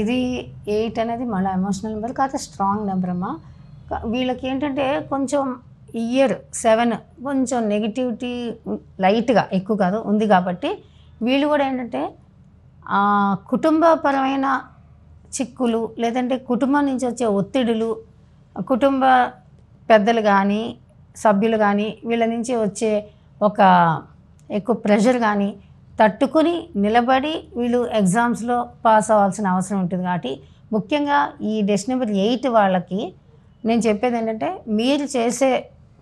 ఇది ఎయిట్ అనేది మళ్ళీ ఎమోషనల్ నెంబర్ కాకపోతే స్ట్రాంగ్ నెంబర్ అమ్మా వీళ్ళకి ఏంటంటే కొంచెం ఇయర్ సెవెన్ కొంచెం నెగిటివిటీ లైట్గా ఎక్కువ కాదు ఉంది కాబట్టి వీళ్ళు కూడా ఏంటంటే కుటుంబపరమైన చిక్కులు లేదంటే కుటుంబం నుంచి వచ్చే ఒత్తిడులు కుటుంబ పెద్దలు కానీ సభ్యులు కానీ వీళ్ళ నుంచి వచ్చే ఒక ఎక్కువ ప్రెషర్ కానీ తట్టుకుని నిలబడి వీళ్ళు ఎగ్జామ్స్లో పాస్ అవ్వాల్సిన అవసరం ఉంటుంది కాబట్టి ముఖ్యంగా ఈ డెస్ట్ నెంబర్ ఎయిట్ వాళ్ళకి నేను చెప్పేది ఏంటంటే మీరు చేసే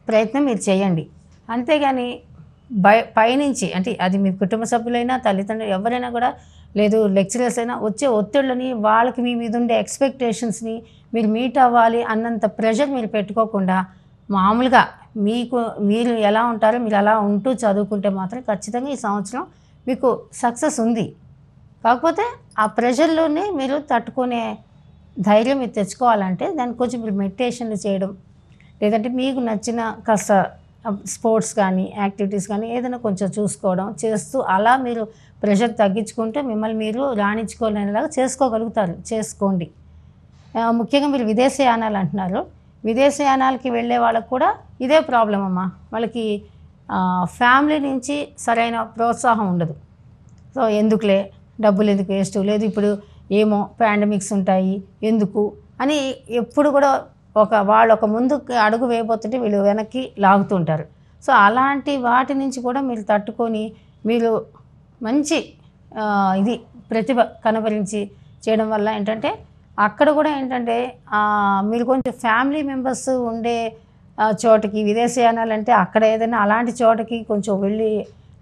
ప్రయత్నం మీరు చేయండి అంతేగాని బయ పైనుంచి అంటే అది మీ కుటుంబ సభ్యులైనా తల్లిదండ్రులు ఎవరైనా కూడా లేదు లెక్చరర్స్ అయినా వచ్చే ఒత్తిళ్ళని వాళ్ళకి మీ మీద ఉండే ఎక్స్పెక్టేషన్స్ని మీరు మీట్ అవ్వాలి అన్నంత ప్రెషర్ మీరు పెట్టుకోకుండా మామూలుగా మీకు మీరు ఎలా ఉంటారో మీరు అలా ఉంటూ చదువుకుంటే మాత్రం ఖచ్చితంగా ఈ సంవత్సరం మీకు సక్సెస్ ఉంది కాకపోతే ఆ ప్రెషర్లోనే మీరు తట్టుకునే ధైర్యం మీరు తెచ్చుకోవాలంటే దానికి కొంచెం మీరు మెడిటేషన్లు చేయడం లేదంటే మీకు నచ్చిన కాస్త స్పోర్ట్స్ కానీ యాక్టివిటీస్ కానీ ఏదైనా కొంచెం చూసుకోవడం చేస్తూ అలా మీరు ప్రెషర్ తగ్గించుకుంటే మిమ్మల్ని మీరు రాణించుకోలేనిలాగా చేసుకోగలుగుతారు చేసుకోండి ముఖ్యంగా మీరు విదేశయానాలు అంటున్నారు విదేశయానాలకి వెళ్ళే వాళ్ళకు కూడా ఇదే ప్రాబ్లం అమ్మా వాళ్ళకి ఫ్యామిలీ నుంచి సరైన ప్రోత్సాహం ఉండదు సో ఎందుకులే డబ్బులు ఎందుకు వేస్ట్ లేదు ఇప్పుడు ఏమో పాండమిక్స్ ఉంటాయి ఎందుకు అని ఎప్పుడు కూడా ఒక వాళ్ళు ఒక ముందుకు అడుగు వేయబోతుంటే వీళ్ళు వెనక్కి లాగుతుంటారు సో అలాంటి వాటి నుంచి కూడా మీరు తట్టుకొని మీరు మంచి ఇది ప్రతిభ కనబరించి చేయడం వల్ల ఏంటంటే అక్కడ కూడా ఏంటంటే మీరు కొంచెం ఫ్యామిలీ మెంబర్స్ ఉండే చోటకి విదేశయానాలంటే అక్కడ ఏదైనా అలాంటి చోటకి కొంచెం వెళ్ళి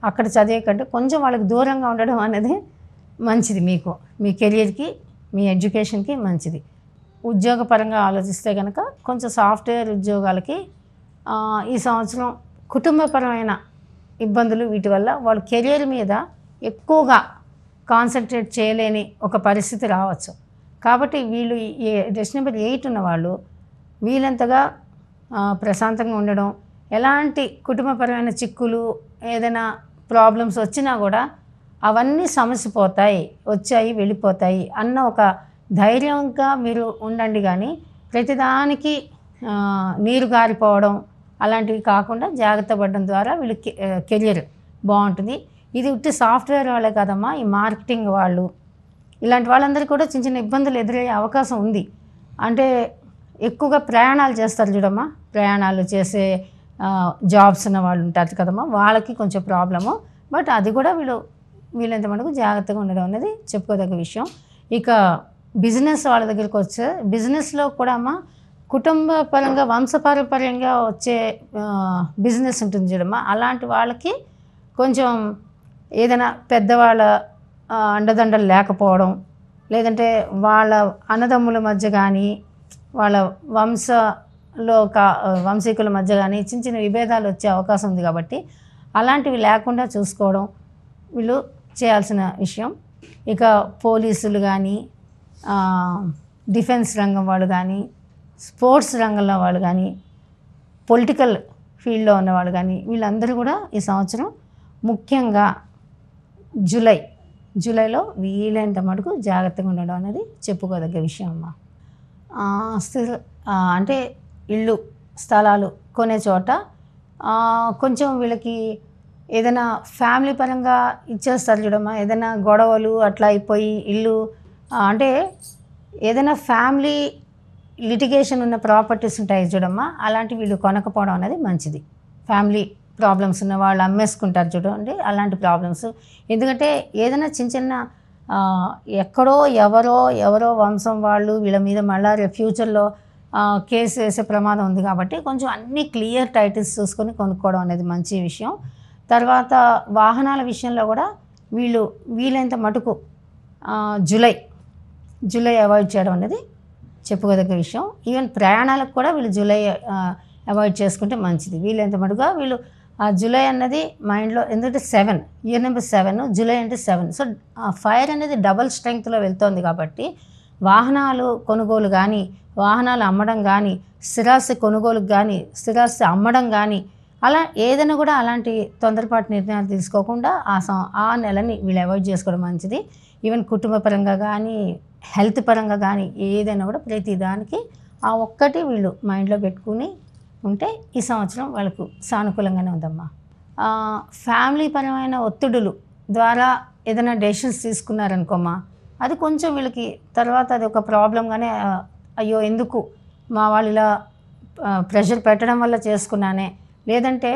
అక్కడ చదివేకంటే కొంచెం వాళ్ళకి దూరంగా ఉండడం అనేది మంచిది మీకు మీ కెరియర్కి మీ ఎడ్యుకేషన్కి మంచిది ఉద్యోగపరంగా ఆలోచిస్తే కనుక కొంచెం సాఫ్ట్వేర్ ఉద్యోగాలకి ఈ సంవత్సరం కుటుంబపరమైన ఇబ్బందులు వీటి వల్ల వాళ్ళ కెరియర్ మీద ఎక్కువగా కాన్సన్ట్రేట్ చేయలేని ఒక పరిస్థితి రావచ్చు కాబట్టి వీళ్ళు ఏ నెంబర్ ఎయిట్ ఉన్నవాళ్ళు వీలంతగా ప్రశాంతంగా ఉండడం ఎలాంటి కుటుంబపరమైన చిక్కులు ఏదైనా ప్రాబ్లమ్స్ వచ్చినా కూడా అవన్నీ సమస్య పోతాయి వచ్చాయి వెళ్ళిపోతాయి అన్న ఒక ధైర్యంగా మీరు ఉండండి కానీ ప్రతిదానికి నీరు గారిపోవడం అలాంటివి కాకుండా జాగ్రత్త పడడం ద్వారా వీళ్ళు కెరియర్ బాగుంటుంది ఇది ఉట్టి సాఫ్ట్వేర్ వాళ్ళే కదమ్మా ఈ మార్కెటింగ్ వాళ్ళు ఇలాంటి వాళ్ళందరికీ కూడా చిన్న చిన్న ఇబ్బందులు ఎదురయ్యే అవకాశం ఉంది అంటే ఎక్కువగా ప్రయాణాలు చేస్తారు చూడమ్మా ప్రయాణాలు చేసే జాబ్స్ ఉన్న వాళ్ళు ఉంటారు కదమ్మా వాళ్ళకి కొంచెం ప్రాబ్లము బట్ అది కూడా వీళ్ళు వీళ్ళంత మనకు జాగ్రత్తగా ఉండడం అనేది చెప్పుకోదగ్గ విషయం ఇక బిజినెస్ వాళ్ళ దగ్గరికి వచ్చే బిజినెస్లో కూడా అమ్మ కుటుంబ పరంగా వంశపారంపర్యంగా వచ్చే బిజినెస్ ఉంటుంది చూడమ్మా అలాంటి వాళ్ళకి కొంచెం ఏదైనా పెద్దవాళ్ళ అండదండలు లేకపోవడం లేదంటే వాళ్ళ అన్నదమ్ముల మధ్య కానీ వాళ్ళ వంశలో కా వంశీకుల మధ్య కానీ చిన్న చిన్న విభేదాలు వచ్చే అవకాశం ఉంది కాబట్టి అలాంటివి లేకుండా చూసుకోవడం వీళ్ళు చేయాల్సిన విషయం ఇక పోలీసులు కానీ డిఫెన్స్ రంగం వాళ్ళు కానీ స్పోర్ట్స్ రంగంలో వాళ్ళు కానీ పొలిటికల్ ఫీల్డ్లో ఉన్నవాళ్ళు కానీ వీళ్ళందరూ కూడా ఈ సంవత్సరం ముఖ్యంగా జూలై జూలైలో వీలైనంత మటుకు జాగ్రత్తగా ఉండడం అనేది చెప్పుకోదగ్గ విషయం అమ్మా అంటే ఇళ్ళు స్థలాలు కొనే చోట కొంచెం వీళ్ళకి ఏదైనా ఫ్యామిలీ పరంగా ఇచ్చేస్తారు చూడమ్మా ఏదైనా గొడవలు అట్లా అయిపోయి ఇల్లు అంటే ఏదైనా ఫ్యామిలీ లిటిగేషన్ ఉన్న ప్రాపర్టీస్ ఉంటాయి చూడమ్మా అలాంటి వీళ్ళు కొనకపోవడం అనేది మంచిది ఫ్యామిలీ ప్రాబ్లమ్స్ ఉన్న వాళ్ళు అమ్మేసుకుంటారు చూడండి అలాంటి ప్రాబ్లమ్స్ ఎందుకంటే ఏదైనా చిన్న చిన్న ఎక్కడో ఎవరో ఎవరో వంశం వాళ్ళు వీళ్ళ మీద మళ్ళీ ఫ్యూచర్లో కేసు వేసే ప్రమాదం ఉంది కాబట్టి కొంచెం అన్ని క్లియర్ టైటిల్స్ చూసుకొని కొనుక్కోవడం అనేది మంచి విషయం తర్వాత వాహనాల విషయంలో కూడా వీళ్ళు వీలైనంత మటుకు జూలై జూలై అవాయిడ్ చేయడం అనేది చెప్పుకోదగ్గ విషయం ఈవెన్ ప్రయాణాలకు కూడా వీళ్ళు జూలై అవాయిడ్ చేసుకుంటే మంచిది వీలైనంత మటుగా వీళ్ళు ఆ జూలై అన్నది మైండ్లో ఎందుకంటే seven year number seven July అంటే సెవెన్ సో ఆ ఫైర్ అనేది డబల్ స్ట్రెంగ్త్లో వెళ్తోంది కాబట్టి వాహనాలు కొనుగోలు కానీ వాహనాలు అమ్మడం కానీ స్థిరాస్తి కొనుగోలుకు కానీ స్థిరాస్తి అమ్మడం కానీ అలా ఏదైనా కూడా అలాంటి తొందరపాటు నిర్ణయాలు తీసుకోకుండా ఆ ఆ నెలని వీళ్ళు అవాయిడ్ చేసుకోవడం మంచిది ఈవెన్ కుటుంబ పరంగా కానీ హెల్త్ పరంగా కానీ ఏదైనా కూడా ప్రతి దానికి ఆ ఒక్కటి వీళ్ళు మైండ్లో పెట్టుకుని ఉంటే ఈ సంవత్సరం వాళ్ళకు సానుకూలంగానే ఉందమ్మా ఫ్యామిలీ పరమైన ఒత్తిడులు ద్వారా ఏదైనా డెసిషన్స్ తీసుకున్నారనుకోమా అది కొంచెం వీళ్ళకి తర్వాత అది ఒక ప్రాబ్లంగానే అయ్యో ఎందుకు మా వాళ్ళు ఇలా ప్రెషర్ పెట్టడం వల్ల చేసుకున్నానే లేదంటే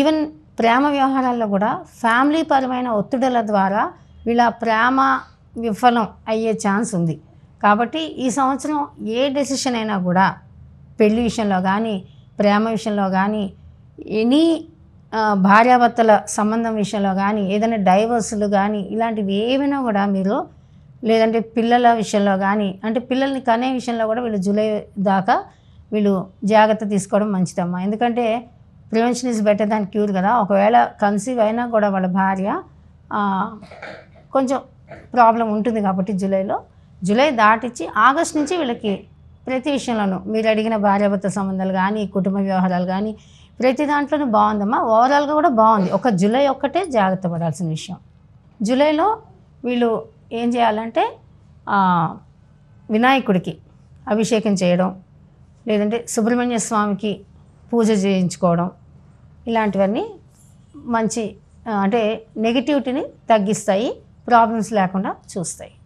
ఈవెన్ ప్రేమ వ్యవహారాల్లో కూడా ఫ్యామిలీ పరమైన ఒత్తిడుల ద్వారా వీళ్ళ ప్రేమ విఫలం అయ్యే ఛాన్స్ ఉంది కాబట్టి ఈ సంవత్సరం ఏ డెసిషన్ అయినా కూడా పెళ్లి విషయంలో కానీ ప్రేమ విషయంలో కానీ ఎనీ భార్యాభర్తల సంబంధం విషయంలో కానీ ఏదైనా డైవర్సులు కానీ ఇలాంటివి ఏమైనా కూడా మీరు లేదంటే పిల్లల విషయంలో కానీ అంటే పిల్లల్ని కనే విషయంలో కూడా వీళ్ళు జూలై దాకా వీళ్ళు జాగ్రత్త తీసుకోవడం మంచిదమ్మా ఎందుకంటే prevention is better than cure కదా ఒకవేళ కన్సీవ్ అయినా కూడా వాళ్ళ భార్య కొంచెం ప్రాబ్లం ఉంటుంది కాబట్టి జూలైలో జూలై దాటించి ఆగస్ట్ నుంచి వీళ్ళకి ప్రతి విషయంలోనూ మీరు అడిగిన భార్యాభర్త సంబంధాలు కానీ కుటుంబ వ్యవహారాలు కానీ ప్రతి దాంట్లోనూ బాగుందమ్మా ఓవరాల్గా కూడా బాగుంది ఒక జూలై ఒక్కటే జాగ్రత్త పడాల్సిన విషయం జూలైలో వీళ్ళు ఏం చేయాలంటే వినాయకుడికి అభిషేకం చేయడం లేదంటే సుబ్రహ్మణ్య స్వామికి పూజ చేయించుకోవడం ఇలాంటివన్నీ మంచి అంటే నెగిటివిటీని తగ్గిస్తాయి ప్రాబ్లమ్స్ లేకుండా చూస్తాయి